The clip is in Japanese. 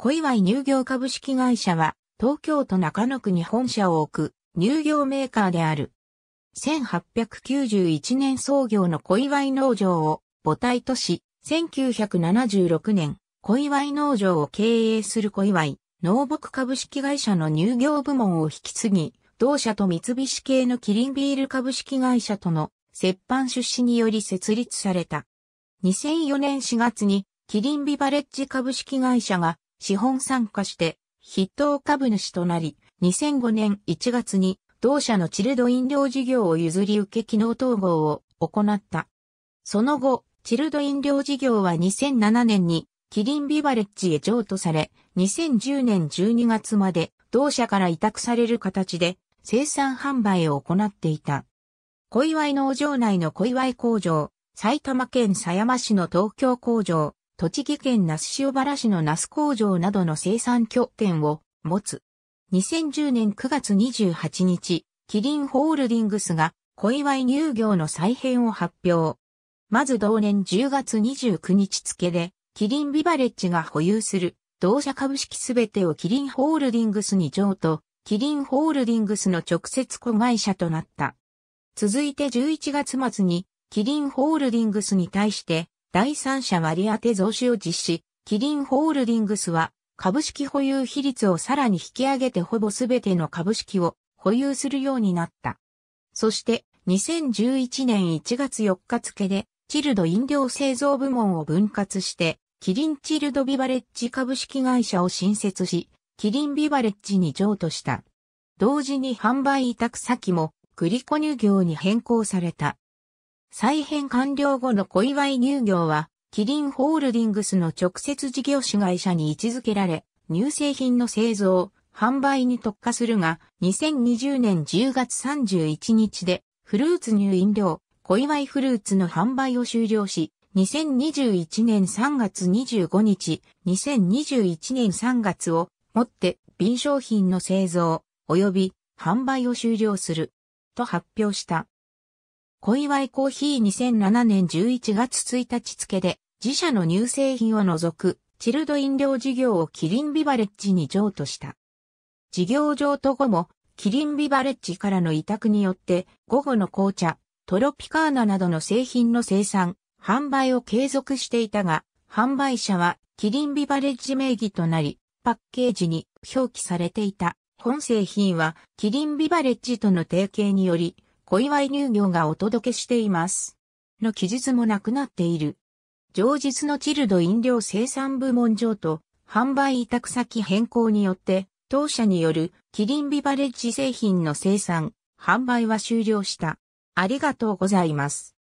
小祝乳業株式会社は、東京都中野区に本社を置く乳業メーカーである。1891年創業の小祝農場を母体とし、1976年、小祝農場を経営する小祝農牧株式会社の乳業部門を引き継ぎ、同社と三菱系のキリンビール株式会社との折半出資により設立された。2004年4月にキリンビバレッジ株式会社が資本参加して、筆頭株主となり、2005年1月に同社のチルド飲料事業を譲り受け機能統合を行った。その後、チルド飲料事業は2007年にキリンビバレッジへ譲渡され、2010年12月まで同社から委託される形で生産販売を行っていた。小祝農場内の小祝工場、埼玉県狭山市の東京工場、栃木県那須塩原市の那須工場などの生産拠点を持つ。2010年9月28日、キリンホールディングスが小祝乳業の再編を発表。まず同年10月29日付で、キリンビバレッジが保有する同社株式すべてをキリンホールディングスに譲渡、キリンホールディングスの直接子会社となった。続いて11月末に、キリンホールディングスに対して、第三者割当増資を実施、キリンホールディングスは株式保有比率をさらに引き上げてほぼすべての株式を保有するようになった。そして2011年1月4日付でチルド飲料製造部門を分割してキリンチルドビバレッジ株式会社を新設し、キリンビバレッジに譲渡した。同時に販売委託先もグリコ乳業に変更された。再編完了後の小祝乳業は、キリンホールディングスの直接事業主会社に位置づけられ、乳製品の製造、販売に特化するが、2020年10月31日で、フルーツ乳飲料、小祝フルーツの販売を終了し、2021年3月25日、2021年3月をもって瓶商品の製造及び販売を終了すると発表した。小祝コーヒー2007年11月1日付で、自社の乳製品を除く、チルド飲料事業をキリンビバレッジに譲渡した。事業譲渡後も、キリンビバレッジからの委託によって、午後の紅茶、トロピカーナなどの製品の生産、販売を継続していたが、販売者はキリンビバレッジ名義となり、パッケージに表記されていた本製品はキリンビバレッジとの提携により、小祝乳業がお届けしています。の記述もなくなっている。上述のチルド飲料生産部門上と販売委託先変更によって、当社によるキリンビバレッジ製品の生産、販売は終了した。ありがとうございます。